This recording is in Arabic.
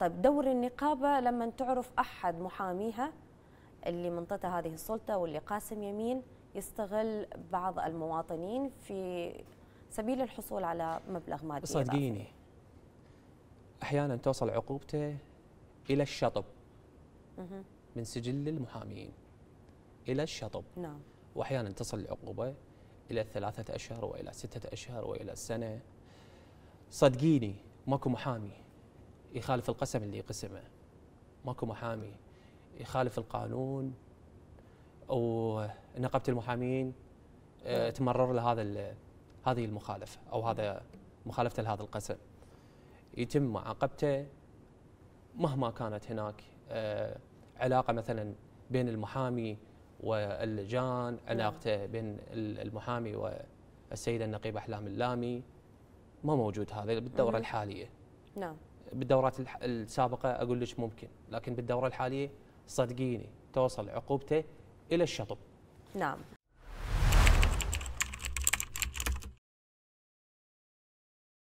طيب دور النقابة لما تعرف أحد محاميها اللي منطته هذه السلطة واللي قاسم يمين يستغل بعض المواطنين في سبيل الحصول على مبلغ مادي صدقيني أحيانا توصل عقوبته إلى الشطب من سجل المحامين إلى الشطب نعم وأحيانا تصل العقوبة إلى ثلاثة أشهر وإلى ستة أشهر وإلى سنة صدقيني ماكو محامي يخالف القسم اللي قسمه ماكو محامي يخالف القانون ونقابه المحامين آه، نعم. تمرر له هذا هذه المخالفه او هذا نعم. مخالفته لهذا القسم يتم معاقبته مهما كانت هناك آه، علاقه مثلا بين المحامي واللجان نعم. علاقته بين المحامي والسيده النقيبه احلام اللامي ما موجود هذا بالدوره الحاليه نعم بالدورات السابقه اقول لك ممكن لكن بالدوره الحاليه صدقيني توصل عقوبته الى الشطب نعم